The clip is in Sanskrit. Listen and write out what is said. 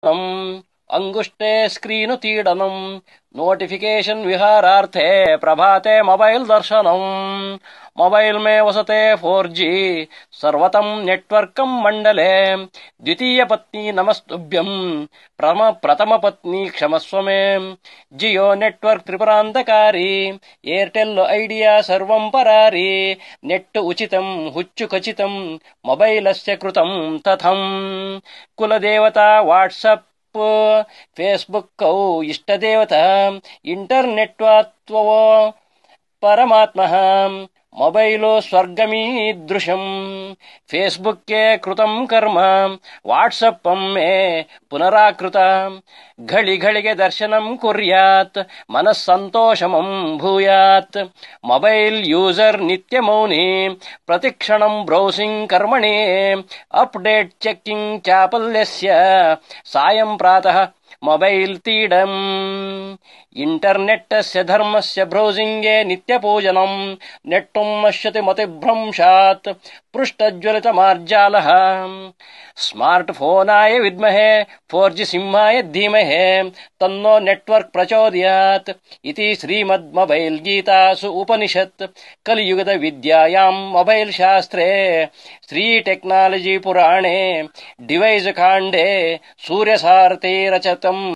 咁 ಅಂಗುಷ್ಟೇ ಸ್ಕ್ರೀನು ತೀಡನಂ ನೋಟಿಫಿಕೇಶನ್ ವಿಹಾರಾರ್ಥೆ ಪ್ರಭಾತೆ ಮೊಬೈಲ್ ದರ್ಶನಂ ಮೊಬೈಲ್ ಮೇ ವಸತೆ ಫೋರ್ ಜಿ ಸರ್ವತಂ ನೆಟ್ವರ್ಕಂ ಮಂಡಲೆ ದ್ವಿತೀಯ ಪತ್ನಿ ನಮಸ್ತುಭ್ಯಂ ಪ್ರಮ ಪ್ರಥಮ ಪತ್ನಿ ಕ್ಷಮಸ್ವಮೇ ಜಿಯೋ ನೆಟ್ವರ್ಕ್ ತ್ರಿಪುರಾಂತಕಾರಿ ಏರ್ಟೆಲ್ ಐಡಿಯಾ ಸರ್ವಂ ಪರಾರಿ ನೆಟ್ಟು ಉಚಿತಂ ಹುಚ್ಚು ಖಚಿತಂ ಮೊಬೈಲಸ್ಯ ಕೃತಂ ತಥಂ ಕುಲದೇವತಾ ವಾಟ್ಸಪ್ ಫೇಸ್ಬುಕ್ ಇಷ್ಟ ದೇವತಾ ಇಂಟರ್ನೆಟ್ परमात्मः मोबैलो स्वर्गमीदृशम् फेस्बुक् के कृतम् कर्म वाट्सप्पम् मे पुनराकृत घिघि दर्शनम् कुर्यात् मनःसन्तोषमम् भूयात् मोबैल् यूजर नित्यमौनी प्रतिक्षणम् ब्रौसिङ्ग् कर्मणि अप्डेट् चेक्किङ्ग् चापल्यस्य सायम् प्रातः मोबैल् तीडम् इण्टर्नेट्स्य धर्मस्य भ्रौसिङ्गे नित्यपूजनम् नेटुम् पश्यति मतिभ्रंशात् पृष्टज्वलितमार्जालः स्मार्ट् फोनाय विद्महे फोर्जि सिंहाय धीमहे तन्नो नेट्वर्क् प्रचोदयात् इति श्रीमद्मोबैल् गीतासु उपनिषत् विद्यायाम् मोबैल् शास्त्रे श्री टेक्नालजि पुराणे डिवैस् काण्डे सूर्यशार्थे रचतम्